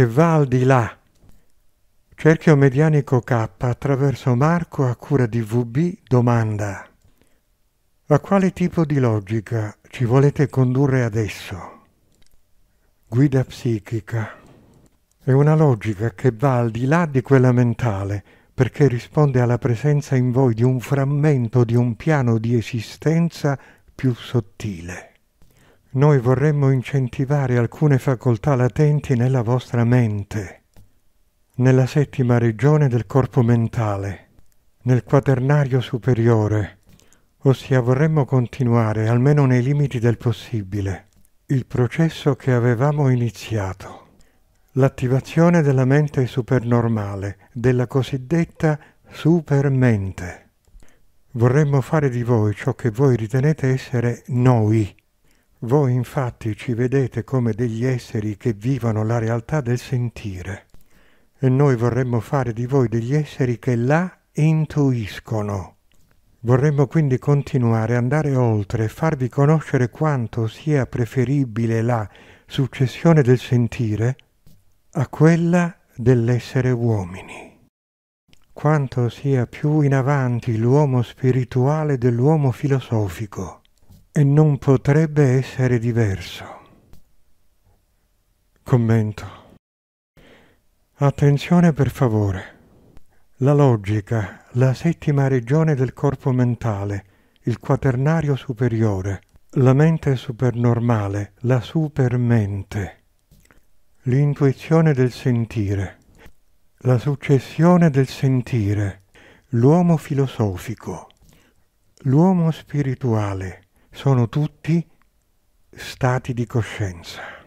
che va al di là. Cerchio medianico K attraverso Marco a cura di VB domanda a quale tipo di logica ci volete condurre adesso? Guida psichica. È una logica che va al di là di quella mentale, perché risponde alla presenza in voi di un frammento di un piano di esistenza più sottile. Noi vorremmo incentivare alcune facoltà latenti nella vostra mente, nella settima regione del corpo mentale, nel quaternario superiore, ossia vorremmo continuare, almeno nei limiti del possibile, il processo che avevamo iniziato, l'attivazione della mente supernormale, della cosiddetta supermente. Vorremmo fare di voi ciò che voi ritenete essere noi, voi infatti ci vedete come degli esseri che vivono la realtà del sentire e noi vorremmo fare di voi degli esseri che la intuiscono. Vorremmo quindi continuare, andare oltre e farvi conoscere quanto sia preferibile la successione del sentire a quella dell'essere uomini. Quanto sia più in avanti l'uomo spirituale dell'uomo filosofico e non potrebbe essere diverso. Commento. Attenzione per favore. La logica, la settima regione del corpo mentale, il quaternario superiore, la mente supernormale, la supermente, l'intuizione del sentire, la successione del sentire, l'uomo filosofico, l'uomo spirituale, sono tutti stati di coscienza.